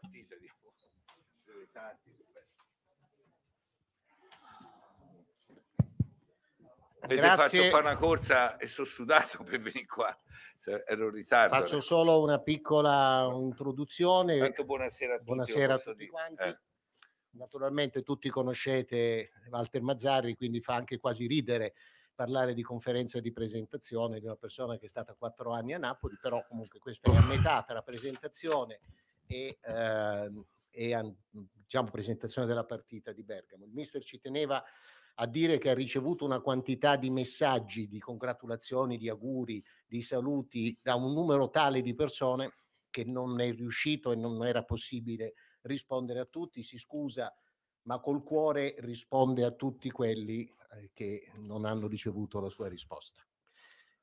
partita di diciamo, delle tanti Avete Grazie. fatto fare una corsa e sono sudato per venire qua. Cioè, ero in ritardo. Faccio adesso. solo una piccola introduzione. Tanto buonasera a tutti. Buonasera a tutti quanti. Eh. Naturalmente tutti conoscete Walter Mazzarri, quindi fa anche quasi ridere parlare di conferenza di presentazione di una persona che è stata quattro anni a Napoli, però comunque questa è la metà tra presentazione e, eh, e diciamo, presentazione della partita di Bergamo. Il mister ci teneva a dire che ha ricevuto una quantità di messaggi, di congratulazioni, di auguri, di saluti da un numero tale di persone che non è riuscito e non era possibile rispondere a tutti. Si scusa, ma col cuore risponde a tutti quelli eh, che non hanno ricevuto la sua risposta.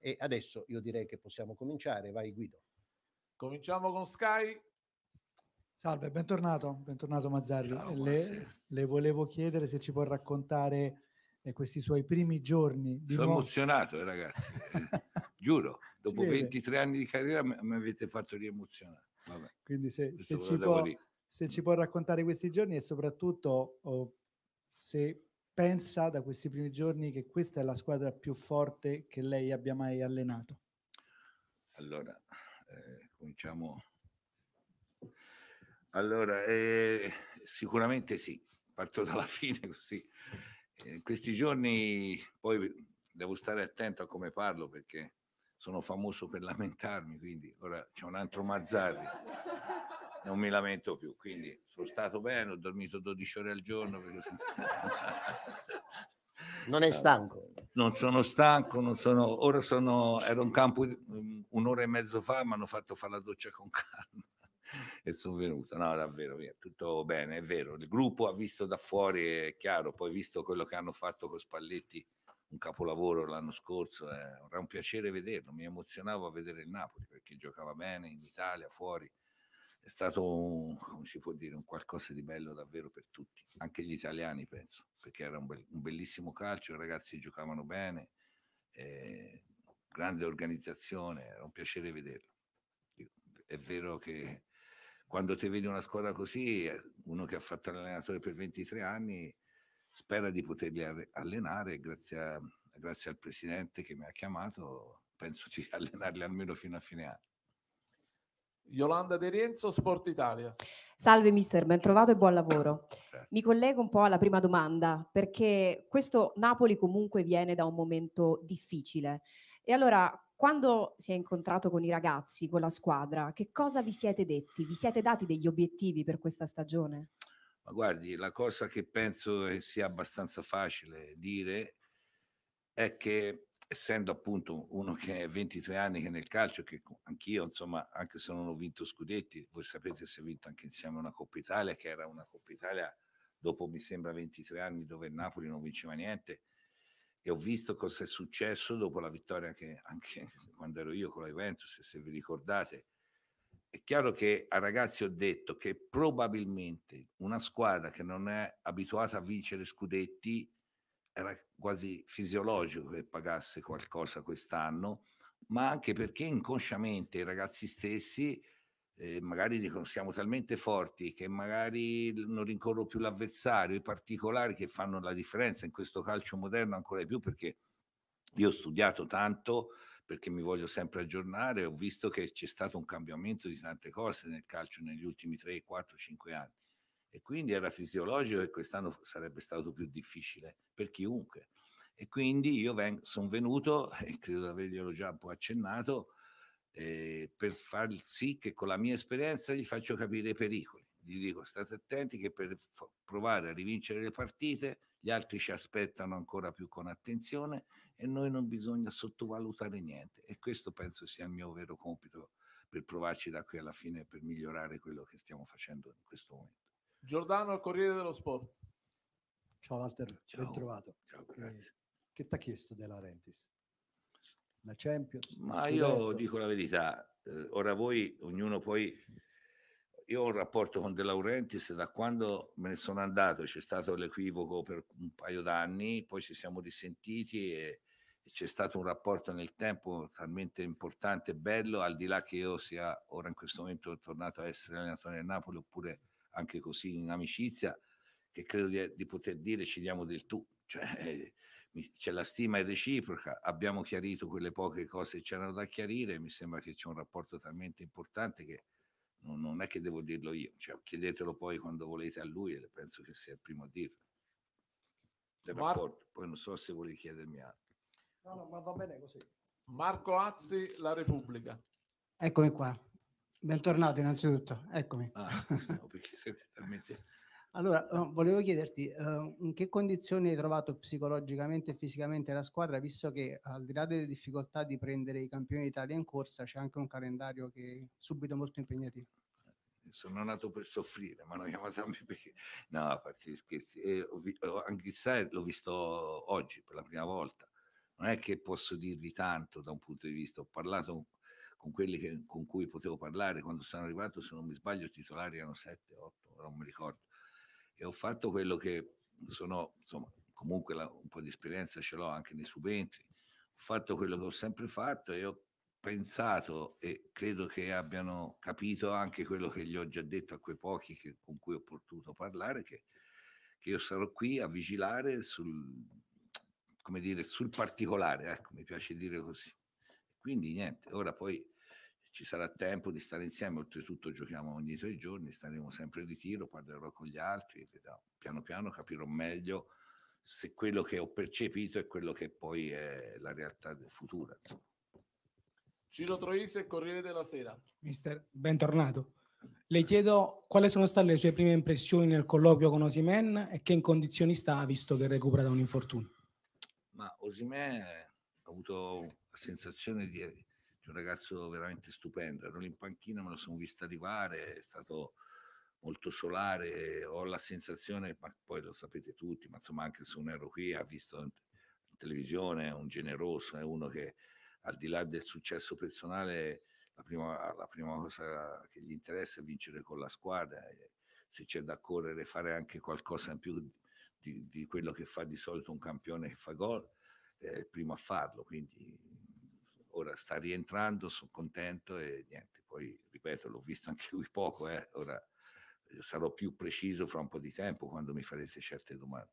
E adesso io direi che possiamo cominciare. Vai Guido. Cominciamo con Sky, Salve, bentornato, bentornato Mazzarri. Ciao, le, le, volevo chiedere se ci può raccontare eh, questi suoi primi giorni. Sono nuovo... emozionato, eh, ragazzi, eh. giuro, dopo 23 anni di carriera mi avete fatto riemozionare. Vabbè, Quindi se, se, ci può, se, ci può, raccontare questi giorni e soprattutto oh, se pensa da questi primi giorni che questa è la squadra più forte che lei abbia mai allenato. Allora, eh, cominciamo allora, eh, sicuramente sì, parto dalla fine così. Eh, questi giorni poi devo stare attento a come parlo perché sono famoso per lamentarmi, quindi ora c'è un altro Mazzarri, non mi lamento più, quindi sono stato bene, ho dormito 12 ore al giorno. Perché... Non è stanco. Non sono stanco, non sono... ora sono... ero in campo mm, un'ora e mezzo fa, mi hanno fatto fare la doccia con calma e sono venuto. No, davvero, via, tutto bene, è vero. Il gruppo ha visto da fuori, è chiaro, poi visto quello che hanno fatto con Spalletti, un capolavoro l'anno scorso, eh, era un piacere vederlo, mi emozionavo a vedere il Napoli perché giocava bene in Italia, fuori. È stato, un, come si può dire, un qualcosa di bello davvero per tutti, anche gli italiani penso, perché era un, be- un bellissimo calcio, i ragazzi giocavano bene, eh, grande organizzazione, era un piacere vederlo. È vero che quando ti vedi una squadra così, eh, uno che ha fatto l'allenatore per 23 anni spera di poterli allenare, grazie, a, grazie al presidente che mi ha chiamato, penso di allenarli almeno fino a fine anno. Yolanda De Rienzo, Sport Italia. Salve mister, ben trovato e buon lavoro. Mi collego un po' alla prima domanda, perché questo Napoli comunque viene da un momento difficile. E allora quando si è incontrato con i ragazzi, con la squadra, che cosa vi siete detti? Vi siete dati degli obiettivi per questa stagione? Ma guardi, la cosa che penso che sia abbastanza facile dire è che essendo appunto uno che è 23 anni che nel calcio, che anch'io insomma, anche se non ho vinto scudetti, voi sapete se ho vinto anche insieme una Coppa Italia, che era una Coppa Italia dopo mi sembra 23 anni dove Napoli non vinceva niente, e ho visto cosa è successo dopo la vittoria che anche quando ero io con la Juventus, se vi ricordate, è chiaro che ai ragazzi ho detto che probabilmente una squadra che non è abituata a vincere scudetti era quasi fisiologico che pagasse qualcosa quest'anno, ma anche perché inconsciamente i ragazzi stessi eh, magari dicono siamo talmente forti che magari non rincorro più l'avversario, i particolari che fanno la differenza in questo calcio moderno ancora di più perché io ho studiato tanto perché mi voglio sempre aggiornare, ho visto che c'è stato un cambiamento di tante cose nel calcio negli ultimi 3, 4, 5 anni e quindi era fisiologico che quest'anno sarebbe stato più difficile per chiunque. E quindi io sono venuto, e credo di averglielo già un po' accennato, eh, per far sì che con la mia esperienza gli faccio capire i pericoli. Gli dico state attenti che per f- provare a rivincere le partite gli altri ci aspettano ancora più con attenzione e noi non bisogna sottovalutare niente. E questo penso sia il mio vero compito per provarci da qui alla fine per migliorare quello che stiamo facendo in questo momento. Giordano al Corriere dello Sport. Ciao Walter, Ciao. ben trovato. Ciao, eh, grazie. Eh, che ti ha chiesto della Rentis? la Champions. Ma io dico la verità, eh, ora voi, ognuno poi... Io ho un rapporto con De Laurentiis da quando me ne sono andato, c'è stato l'equivoco per un paio d'anni, poi ci siamo risentiti e, c'è stato un rapporto nel tempo talmente importante e bello, al di là che io sia ora in questo momento tornato a essere allenatore del Napoli oppure anche così in amicizia, che credo di, di poter dire ci diamo del tu. Cioè, eh, c'è la stima è reciproca, abbiamo chiarito quelle poche cose che c'erano da chiarire, mi sembra che c'è un rapporto talmente importante che non, non è che devo dirlo io, cioè, chiedetelo poi quando volete a lui e penso che sia il primo a dirlo. Mar- poi non so se vuole chiedermi altro. No, no, ma va bene così. Marco Azzi, La Repubblica. Eccomi qua. Bentornato innanzitutto, eccomi. Ah, no, perché siete talmente... Allora, eh, volevo chiederti eh, in che condizioni hai trovato psicologicamente e fisicamente la squadra, visto che al di là delle difficoltà di prendere i campioni d'Italia in corsa, c'è anche un calendario che è subito molto impegnativo. Eh, sono nato per soffrire, ma non chiamatemi perché... No, a parte gli scherzi, eh, ho vi... anche l'ho visto oggi per la prima volta. Non è che posso dirvi tanto da un punto di vista, ho parlato con quelli che, con cui potevo parlare quando sono arrivato, se non mi sbaglio, i titolari erano 7, 8, non mi ricordo e ho fatto quello che sono, insomma, comunque la, un po' di esperienza ce l'ho anche nei subentri, ho fatto quello che ho sempre fatto e ho pensato e credo che abbiano capito anche quello che gli ho già detto a quei pochi che, con cui ho potuto parlare, che, che io sarò qui a vigilare sul, come dire, sul particolare, ecco, mi piace dire così. Quindi niente, ora poi ci sarà tempo di stare insieme, oltretutto giochiamo ogni tre giorni, staremo sempre in ritiro, parlerò con gli altri, piano piano capirò meglio se quello che ho percepito è quello che poi è la realtà del futuro. Ciro Troise, Corriere della Sera. Mister, bentornato. Le chiedo quali sono state le sue prime impressioni nel colloquio con Osimen e che in condizioni sta, visto che recupera da un infortunio. Ma Osimen ha avuto la sensazione di un ragazzo veramente stupendo, ero in panchina, me lo sono visto arrivare, è stato molto solare, ho la sensazione, ma poi lo sapete tutti, ma insomma anche se un ero qui ha visto in televisione, è un generoso, è uno che al di là del successo personale la prima, la prima cosa che gli interessa è vincere con la squadra, se c'è da correre fare anche qualcosa in più di, di quello che fa di solito un campione che fa gol, è il primo a farlo, quindi ora sta rientrando, sono contento e niente, poi ripeto, l'ho visto anche lui poco, eh, ora eh, sarò più preciso fra un po' di tempo quando mi farete certe domande.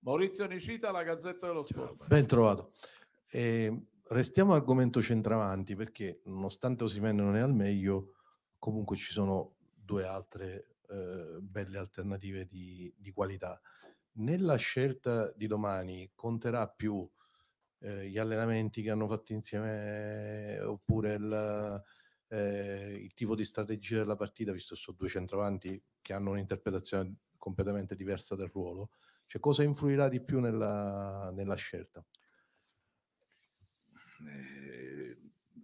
Maurizio Nicita, la Gazzetta dello Sport. Ben trovato. Eh, restiamo argomento centravanti perché nonostante Osimen non è al meglio, comunque ci sono due altre eh, belle alternative di, di, qualità. Nella scelta di domani conterà più eh, gli allenamenti che hanno fatto insieme oppure il, eh, il, tipo di strategia della partita, visto che sono due centravanti che hanno un'interpretazione completamente diversa del ruolo, cioè cosa influirà di più nella, nella scelta? Eh,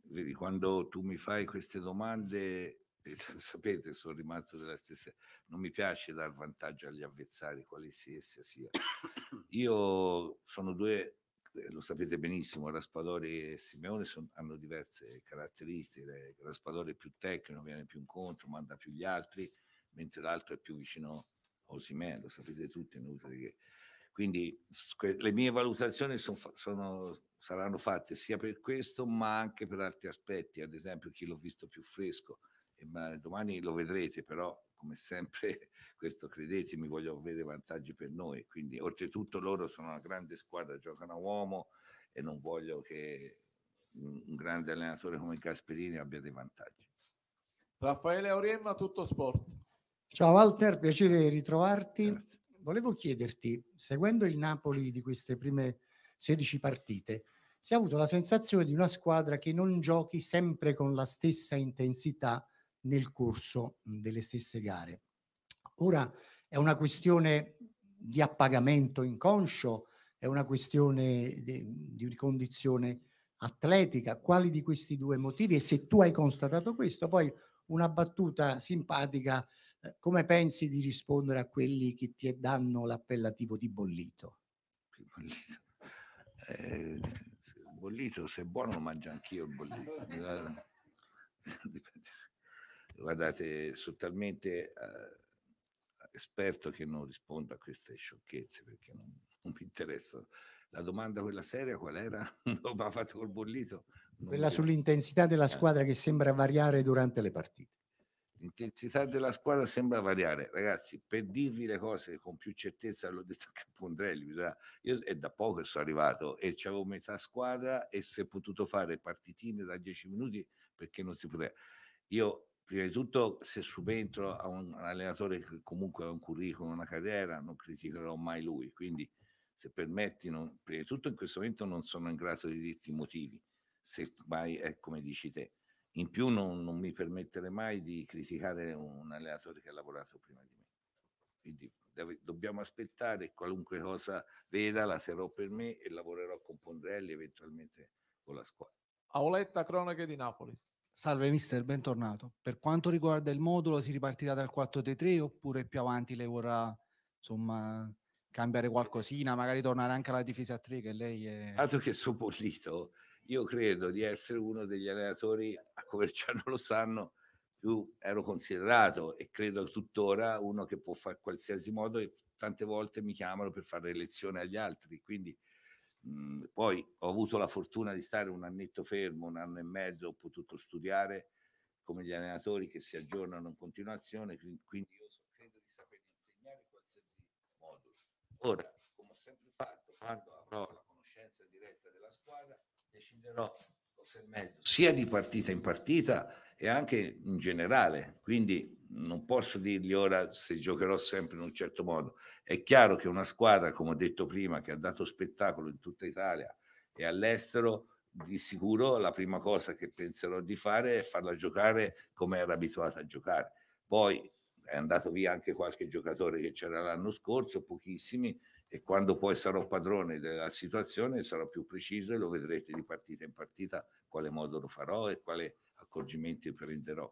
vedi, quando tu mi fai queste domande eh, sapete, sono rimasto della stessa. Non mi piace dar vantaggio agli avversari, qualsiasi essa sia. Io sono due eh, lo sapete benissimo, Raspadori e Simeone son, hanno diverse caratteristiche, eh, Raspadori è più tecnico, viene più incontro, manda più gli altri, mentre l'altro è più vicino a Osimè, lo sapete tutti, inutile che... Quindi le mie valutazioni son, sono, saranno fatte sia per questo ma anche per altri aspetti, ad esempio chi l'ho visto più fresco, e, domani lo vedrete però come sempre, questo credetemi, voglio avere vantaggi per noi. Quindi, oltretutto, loro sono una grande squadra, giocano a uomo e non voglio che un grande allenatore come Casperini abbia dei vantaggi. Raffaele Auriemma, tutto sport. Ciao Walter, piacere ritrovarti. Grazie. Volevo chiederti, seguendo il Napoli di queste prime 16 partite, si è avuto la sensazione di una squadra che non giochi sempre con la stessa intensità nel corso delle stesse gare. Ora è una questione di appagamento inconscio, è una questione di, di condizione atletica, quali di questi due motivi e se tu hai constatato questo, poi una battuta simpatica, eh, come pensi di rispondere a quelli che ti danno l'appellativo di bollito? Bollito, eh, bollito se è buono lo mangio anch'io il bollito. Guardate, sono talmente eh, esperto che non rispondo a queste sciocchezze perché non, non mi interessano. La domanda quella seria qual era? Lo ha fatto col bollito. Non quella sull'intensità della eh. squadra che sembra variare durante le partite. L'intensità della squadra sembra variare, ragazzi. Per dirvi le cose con più certezza, l'ho detto anche a Pondrelli. Io è da poco che sono arrivato e c'avevo metà squadra e si è potuto fare partitine da 10 minuti perché non si poteva. Io prima di tutto se subentro a un allenatore che comunque ha un curriculum, una carriera, non criticherò mai lui, quindi se permetti, non, prima di tutto in questo momento non sono in grado di dirti i motivi, se mai è come dici te. In più non, non mi permetterei mai di criticare un allenatore che ha lavorato prima di me. Quindi deve, dobbiamo aspettare qualunque cosa veda, la sarò per me e lavorerò con Pondrelli eventualmente con la squadra. Auletta Cronache di Napoli. Salve mister, bentornato. Per quanto riguarda il modulo, si ripartirà dal 4-3-3 oppure più avanti lei vorrà insomma cambiare qualcosina, magari tornare anche alla difesa a 3 che lei è... Dato che sono bollito, io credo di essere uno degli allenatori, a non lo sanno, più ero considerato e credo tuttora uno che può fare qualsiasi modo e tante volte mi chiamano per fare lezione agli altri, quindi poi ho avuto la fortuna di stare un annetto fermo, un anno e mezzo, ho potuto studiare come gli allenatori che si aggiornano in continuazione, quindi io credo di saper insegnare in qualsiasi modo. Ora, come ho sempre fatto, quando avrò la conoscenza diretta della squadra, deciderò cosa è meglio, sia di partita in partita, e anche in generale. Quindi non posso dirgli ora se giocherò sempre in un certo modo. È chiaro che una squadra, come ho detto prima, che ha dato spettacolo in tutta Italia e all'estero, di sicuro la prima cosa che penserò di fare è farla giocare come era abituata a giocare. Poi è andato via anche qualche giocatore che c'era l'anno scorso, pochissimi, e quando poi sarò padrone della situazione sarò più preciso e lo vedrete di partita in partita quale modo lo farò e quale accorgimenti prenderò.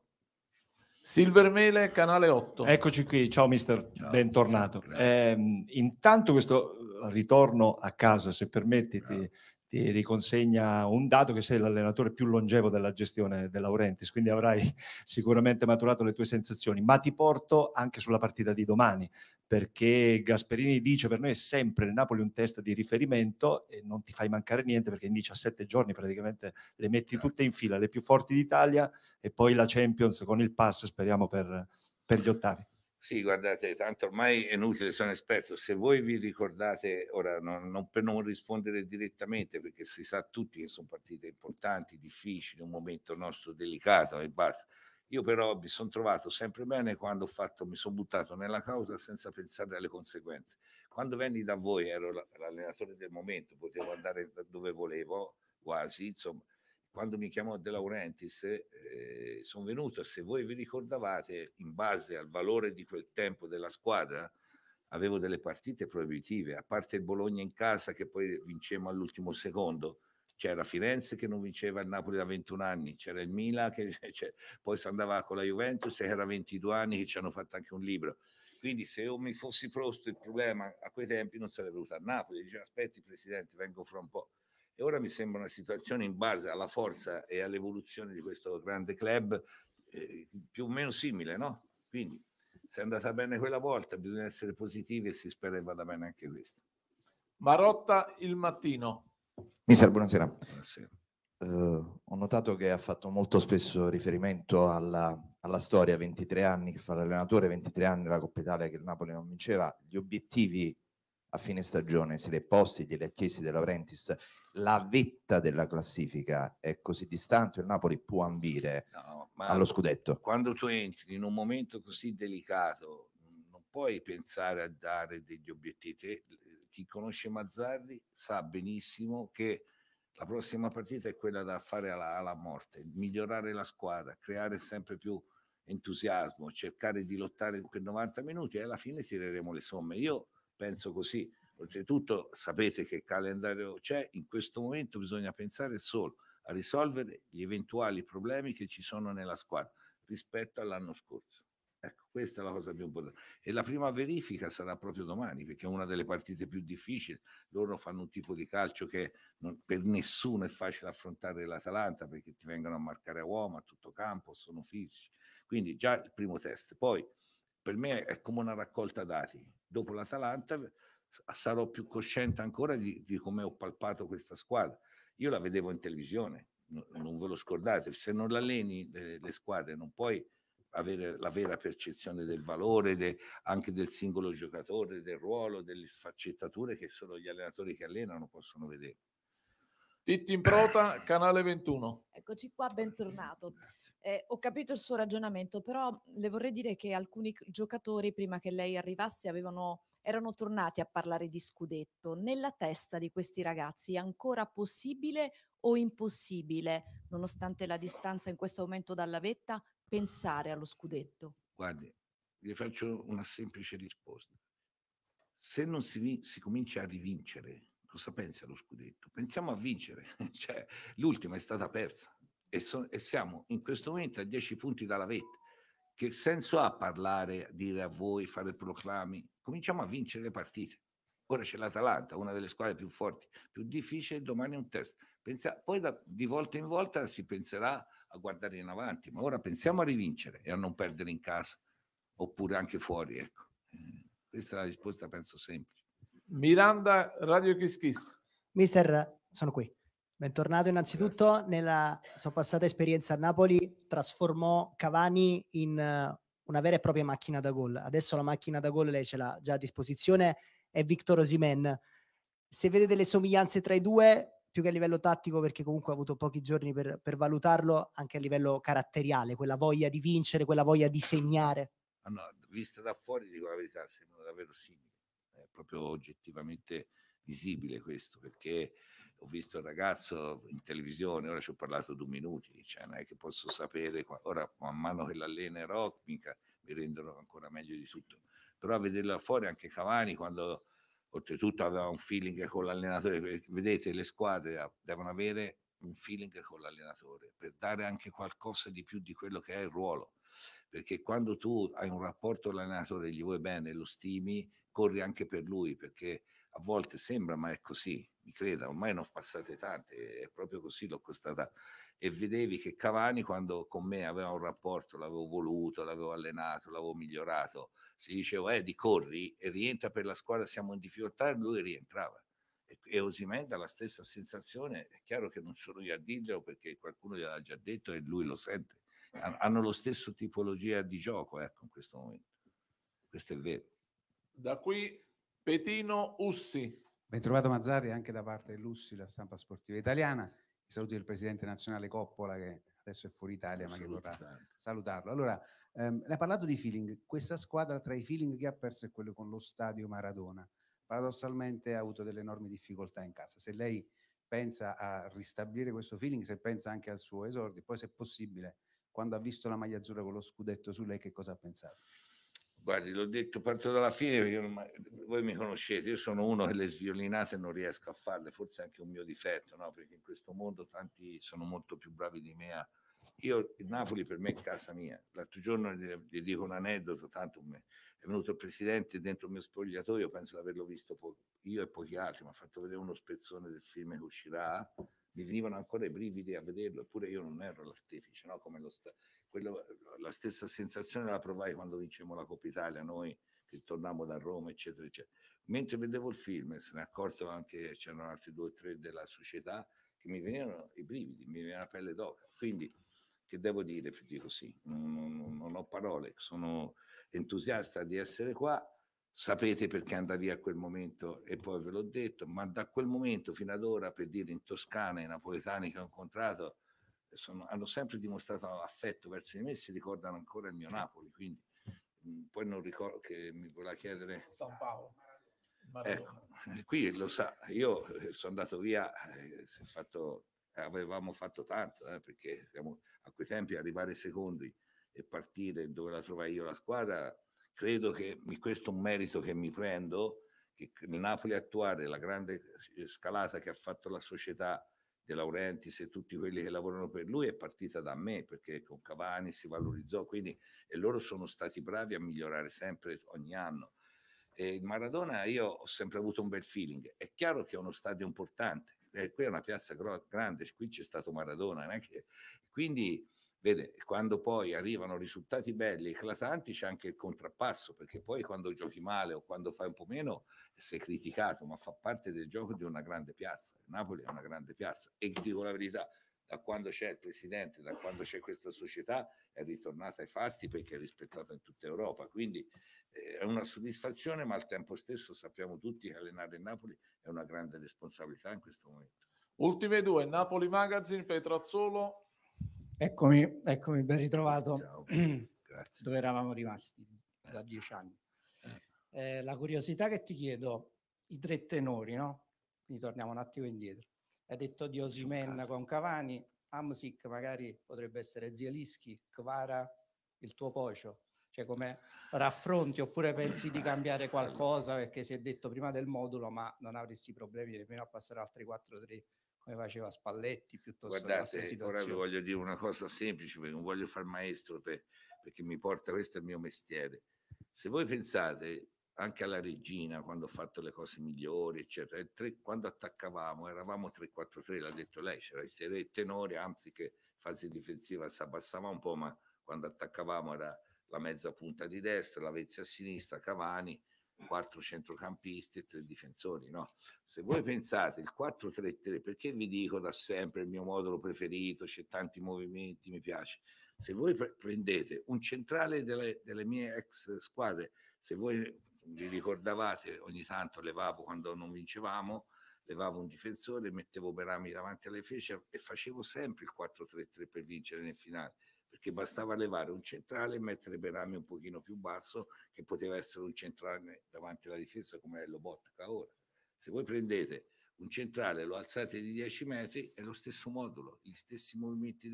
Silvermele, canale 8. Eccoci qui, ciao mister, ciao, bentornato. Ciao, eh, intanto questo ritorno a casa, se permetti, ti, ti riconsegna un dato che sei l'allenatore più longevo della gestione della quindi avrai sicuramente maturato le tue sensazioni, ma ti porto anche sulla partita di domani, perché Gasperini dice per noi è sempre il Napoli un test di riferimento e non ti fai mancare niente perché in 17 giorni praticamente le metti tutte in fila, le più forti d'Italia e poi la Champions con il pass speriamo per, per gli ottavi. Sì, guardate, tanto ormai è inutile, sono esperto. Se voi vi ricordate, ora non, non, per non rispondere direttamente, perché si sa tutti che sono partite importanti, difficili, un momento nostro delicato e basta. Io però mi sono trovato sempre bene quando ho fatto, mi sono buttato nella causa senza pensare alle conseguenze. Quando venni da voi ero l'allenatore del momento, potevo andare dove volevo, quasi, insomma, quando mi chiamò De Laurentiis, eh, sono venuto, se voi vi ricordavate, in base al valore di quel tempo della squadra, avevo delle partite proibitive, a parte il Bologna in casa che poi vincemmo all'ultimo secondo, c'era Firenze che non vinceva il Napoli da 21 anni, c'era il Milan che cioè, poi si andava con la Juventus e era 22 anni che ci hanno fatto anche un libro. Quindi se io mi fossi posto il problema a quei tempi non sarei venuto a Napoli, Dice, aspetti presidente, vengo fra un po' E ora mi sembra una situazione in base alla forza e all'evoluzione di questo grande club eh, più o meno simile, no? Quindi se è andata bene quella volta bisogna essere positivi e si spera che vada bene anche questo. Marotta il mattino. Mister, buonasera. buonasera. Uh, ho notato che ha fatto molto spesso riferimento alla, alla, storia, 23 anni che fa l'allenatore, 23 anni la Coppa Italia che il Napoli non vinceva, gli obiettivi a fine stagione se li è posti, glieli ha chiesti De Laurentiis la vetta della classifica è così distante, il Napoli può ambire no, allo scudetto. Quando tu entri in un momento così delicato, non puoi pensare a dare degli obiettivi. Te, chi conosce Mazzarri sa benissimo che la prossima partita è quella da fare alla, alla morte, migliorare la squadra, creare sempre più entusiasmo, cercare di lottare per 90 minuti e alla fine tireremo le somme. Io penso così Oltretutto sapete che calendario c'è, in questo momento bisogna pensare solo a risolvere gli eventuali problemi che ci sono nella squadra rispetto all'anno scorso. Ecco, questa è la cosa più importante. E la prima verifica sarà proprio domani, perché è una delle partite più difficili. Loro fanno un tipo di calcio che non, per nessuno è facile affrontare l'Atalanta, perché ti vengono a marcare a uomo, a tutto campo, sono fisici. Quindi già il primo test. Poi, per me è come una raccolta dati. Dopo l'Atalanta sarò più cosciente ancora di, di come ho palpato questa squadra. Io la vedevo in televisione, non ve lo scordate, se non alleni le, le squadre non puoi avere la vera percezione del valore de, anche del singolo giocatore, del ruolo, delle sfaccettature che solo gli allenatori che allenano possono vedere. Titti in prota, canale 21. Eccoci qua, bentornato. Eh, ho capito il suo ragionamento, però le vorrei dire che alcuni giocatori prima che lei arrivasse avevano erano tornati a parlare di scudetto. Nella testa di questi ragazzi è ancora possibile o impossibile, nonostante la distanza in questo momento dalla vetta, pensare allo scudetto? Guardi, vi faccio una semplice risposta. Se non si, si comincia a rivincere, cosa pensi allo scudetto? Pensiamo a vincere. cioè, l'ultima è stata persa e, so, e siamo in questo momento a 10 punti dalla vetta. Che senso ha parlare, dire a voi, fare proclami? cominciamo a vincere le partite. Ora c'è l'Atalanta, una delle squadre più forti, più difficili, domani è un test. Pensa, poi da, di volta in volta si penserà a guardare in avanti, ma ora pensiamo a rivincere e a non perdere in casa, oppure anche fuori. Ecco. Eh, questa è la risposta, penso, semplice. Miranda, Radio Kiss Kiss. Mister, sono qui. Bentornato innanzitutto nella sua passata esperienza a Napoli, trasformò Cavani in eh, una vera e propria macchina da gol. Adesso la macchina da gol lei ce l'ha già a disposizione, è Victor Osimen. Se vede delle somiglianze tra i due, più che a livello tattico, perché comunque ha avuto pochi giorni per, per, valutarlo, anche a livello caratteriale, quella voglia di vincere, quella voglia di segnare. Ah no, vista da fuori, dico la verità, sembra davvero simile, è proprio oggettivamente visibile questo, perché ho visto il ragazzo in televisione, ora ci ho parlato due minuti, cioè non è che posso sapere, ora man mano che l'allenerò mica, mi rendono ancora meglio di tutto. Però a vederla fuori anche Cavani quando oltretutto aveva un feeling con l'allenatore, eh, vedete le squadre devono avere un feeling con l'allenatore per dare anche qualcosa di più di quello che è il ruolo perché quando tu hai un rapporto con l'allenatore gli vuoi bene, lo stimi, corri anche per lui, perché a volte sembra, ma è così, mi creda, ormai ne ho passate tante, è proprio così l'ho costata. E vedevi che Cavani quando con me aveva un rapporto, l'avevo voluto, l'avevo allenato, l'avevo migliorato, si diceva, eh, di corri e rientra per la squadra, siamo in difficoltà, e lui rientrava. E, e Osimenda la stessa sensazione, è chiaro che non sono io a dirglielo perché qualcuno gliel'ha già detto e lui lo sente. Hanno lo stesso tipologia di gioco, ecco, in questo momento. Questo è vero. Da qui Petino Ussi. Bentrovato Mazzari anche da parte dell'Ussi, la stampa sportiva italiana. I saluti del presidente nazionale Coppola che adesso è fuori Italia ma che vorrà salutarlo. Allora, ehm, lei ha parlato di feeling, questa squadra tra i feeling che ha perso è quello con lo stadio Maradona. Paradossalmente ha avuto delle enormi difficoltà in casa. Se lei pensa a ristabilire questo feeling, se pensa anche al suo esordio, poi se possibile, quando ha visto la maglia azzurra con lo scudetto su lei, che cosa ha pensato? guardi, l'ho detto, parto dalla fine perché non, voi mi conoscete, io sono uno che le sviolinate non riesco a farle, forse anche un mio difetto, no? perché in questo mondo tanti sono molto più bravi di me. A, io Napoli per me è casa mia. L'altro giorno gli dico un aneddoto, tanto me, è venuto il presidente dentro il mio spogliatoio, penso di averlo visto po- io e pochi altri, mi ha fatto vedere uno spezzone del film che uscirà, mi venivano ancora i brividi a vederlo, eppure io non ero l'artefice, no? come lo sta- quello, la stessa sensazione la provai quando vincemmo la Coppa Italia, noi che tornammo da Roma, eccetera, eccetera. Mentre vedevo il film, se ne è accorto anche, c'erano altri due o tre della società, che mi venivano i brividi, mi veniva la pelle d'oca. Quindi, che devo dire più di così? Non, non, non ho parole, sono entusiasta di essere qua, sapete perché andavi a quel momento e poi ve l'ho detto, ma da quel momento fino ad ora, per dire in Toscana, i napoletani che ho incontrato, sono, hanno sempre dimostrato affetto verso di me, si ricordano ancora il mio Napoli, quindi mh, mm, poi non ricordo che mi voleva chiedere... San Paolo. Ecco, qui lo sa, io eh, sono andato via, eh, fatto, avevamo fatto tanto, eh, perché siamo, a quei tempi arrivare secondi e partire dove la trovai io la squadra, credo che mi, questo è un merito che mi prendo, che il Napoli attuale, la grande eh, scalata che ha fatto la società, De Laurentiis e tutti quelli che lavorano per lui è partita da me perché con Cavani si valorizzò quindi e loro sono stati bravi a migliorare sempre ogni anno e Maradona io ho sempre avuto un bel feeling è chiaro che è uno stadio importante eh, qui è una piazza grande qui c'è stato Maradona eh, quindi Vede, quando poi arrivano risultati belli, eclatanti, c'è anche il contrappasso, perché poi quando giochi male o quando fai un po' meno sei criticato, ma fa parte del gioco di una grande piazza. Napoli è una grande piazza e dico la verità, da quando c'è il presidente, da quando c'è questa società, è ritornata ai fasti perché è rispettata in tutta Europa. Quindi eh, è una soddisfazione, ma al tempo stesso sappiamo tutti che allenare il Napoli è una grande responsabilità in questo momento. Ultime due, Napoli Magazine, Petrazzolo, Eccomi, eccomi, ben ritrovato. Ciao, grazie. Dove eravamo rimasti da dieci anni. Eh. eh, la curiosità che ti chiedo, i tre tenori, no? Quindi torniamo un attimo indietro. Hai detto di Osimen con Cavani, Amsic magari potrebbe essere Zielischi, Kvara, il tuo pocio. Cioè come raffronti oppure pensi di cambiare qualcosa perché si è detto prima del modulo ma non avresti problemi nemmeno a passare altri 4-3 come faceva Spalletti piuttosto Guardate, che Guardate, ora vi voglio dire una cosa semplice perché non voglio far maestro per, perché mi porta questo è il mio mestiere. Se voi pensate anche alla regina quando ho fatto le cose migliori, eccetera, tre, quando attaccavamo eravamo 3-4-3, l'ha detto lei, c'era il tenore, anzi che fase difensiva si abbassava un po', ma quando attaccavamo era la mezza punta di destra, la vezza a sinistra, Cavani, quattro centrocampisti e tre difensori. No, se voi pensate il 4-3-3, perché vi dico da sempre il mio modulo preferito, c'è tanti movimenti, mi piace. Se voi pre- prendete un centrale delle, delle, mie ex squadre, se voi vi ricordavate, ogni tanto levavo quando non vincevamo, levavo un difensore, mettevo Berami davanti alle fece e facevo sempre il 4-3-3 per vincere nel finale perché bastava levare un centrale e mettere Berami un pochino più basso che poteva essere un centrale davanti alla difesa come è Lobotka ora. Se voi prendete un centrale, lo alzate di 10 metri, è lo stesso modulo, gli stessi movimenti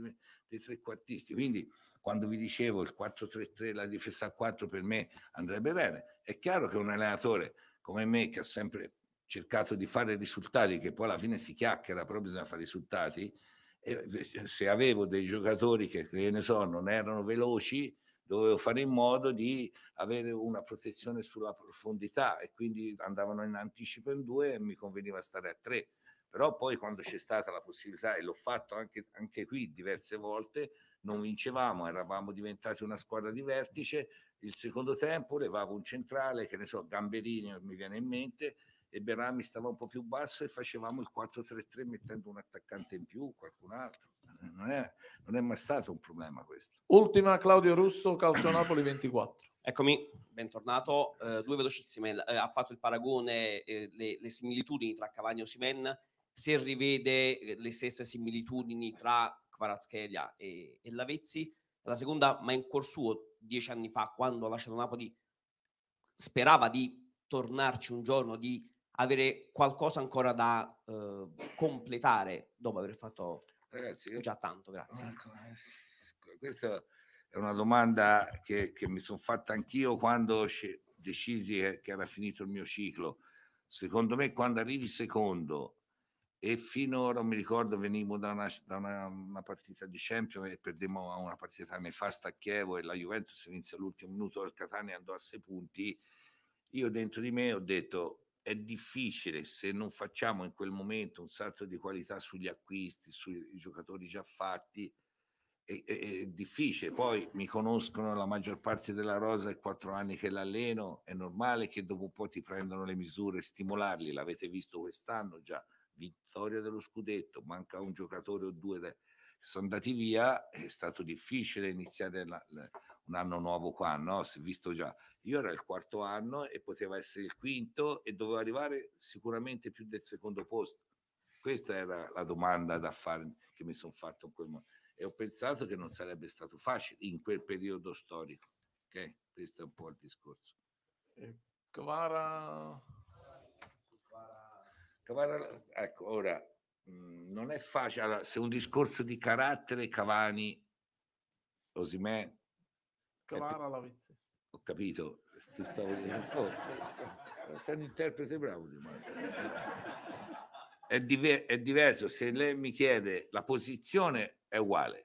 dei trequartisti. Quindi quando vi dicevo il 4-3-3, la difesa a 4 per me andrebbe bene, è chiaro che un allenatore come me che ha sempre cercato di fare risultati, che poi alla fine si chiacchiera, però bisogna fare risultati, eh, se avevo dei giocatori che, ne so, non erano veloci, dovevo fare in modo di avere una protezione sulla profondità e quindi andavano in anticipo in due e mi conveniva stare a tre. Però poi quando c'è stata la possibilità, e l'ho fatto anche, anche qui diverse volte, non vincevamo, eravamo diventati una squadra di vertice, il secondo tempo levavo un centrale, che ne so, Gamberini mi viene in mente, e Berami stava un po' più basso e facevamo il 4-3-3 mettendo un attaccante in più, qualcun altro. Eh, non è, non è mai stato un problema questo. Ultima Claudio Russo, Calcio Napoli 24. Eccomi, bentornato. Eh, due velocissime. Eh, ha fatto il paragone, eh, le, le, similitudini tra Cavagno e Simen. Se rivede eh, le stesse similitudini tra Kvaratskhelia e, e Lavezzi, la seconda, ma in cuor suo, dieci anni fa, quando ha lasciato Napoli, sperava di tornarci un giorno, di avere qualcosa ancora da eh, completare dopo aver fatto Ragazzi, già tanto. Grazie. Ecco, eh, questa è una domanda che, che mi sono fatta anch'io quando decisi che era finito il mio ciclo. Secondo me, quando arrivi secondo e finora mi ricordo venivo da una, da una, una partita di Champions e perdemmo una partita nefasta a Chievo e la Juventus inizia all'ultimo minuto al Catania andò a sei punti io dentro di me ho detto è difficile se non facciamo in quel momento un salto di qualità sugli acquisti, sui giocatori già fatti. È, è, è difficile, poi mi conoscono la maggior parte della rosa, è quattro anni che l'alleno, è normale che dopo un po' ti prendano le misure, stimolarli, l'avete visto quest'anno già, vittoria dello scudetto, manca un giocatore o due che sono andati via, è stato difficile iniziare la, la, un anno nuovo qua, no? Si è visto già, io ero il quarto anno e poteva essere il quinto e dovevo arrivare sicuramente più del secondo posto. Questa era la domanda da fare che mi sono fatto in quel momento. E ho pensato che non sarebbe stato facile in quel periodo storico. Ok? Questo è un po' il discorso. Cavara. Cavara, ecco, ora mh, mm, non è facile. Allora, se un discorso di carattere, Cavani, Osimè. Cavara, è... Lavizzi. Ho capito, ti stavo dicendo. Oh, eh, sei un interprete bravo di È, diver- è diverso, se lei mi chiede la posizione è uguale,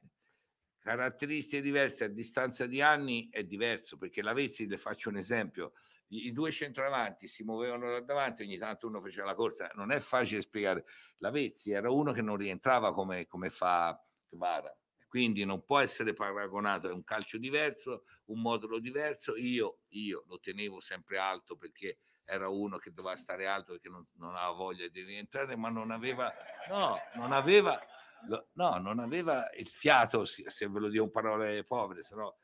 caratteristiche diverse a distanza di anni è diverso perché la Vezzi le faccio un esempio i due centravanti si muovevano là davanti ogni tanto uno faceva la corsa non è facile spiegare la Vezzi era uno che non rientrava come, come fa Vara quindi non può essere paragonato, è un calcio diverso, un modulo diverso. Io, io lo tenevo sempre alto perché era uno che doveva stare alto perché non, non aveva voglia di rientrare, ma non aveva, no, non aveva, no, non aveva il fiato, se ve lo dico in parole povere, se no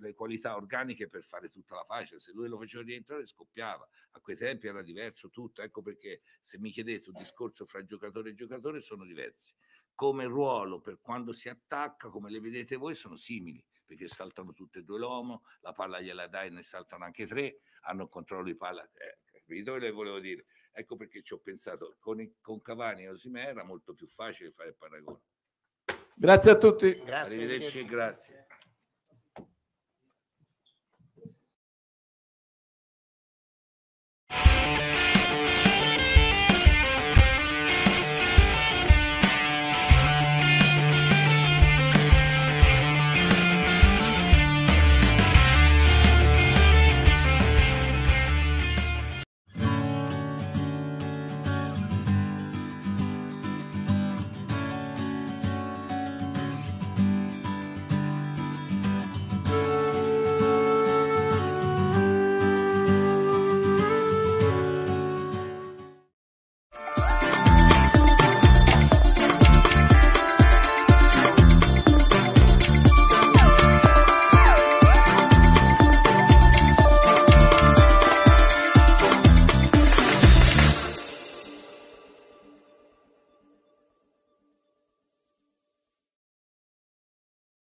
le qualità organiche per fare tutta la faccia, Se lui lo faceva rientrare scoppiava. A quei tempi era diverso tutto. Ecco perché se mi chiedete un discorso fra giocatore e giocatore sono diversi come ruolo per quando si attacca, come le vedete voi, sono simili perché saltano tutte e due l'uomo, la palla gliela dai e ne saltano anche tre, hanno controllo di palla. Eh, capito le volevo dire? Ecco perché ci ho pensato, con, i, con Cavani e Osimè era molto più facile fare il paragone. Grazie a tutti. Grazie, Arrivederci e grazie.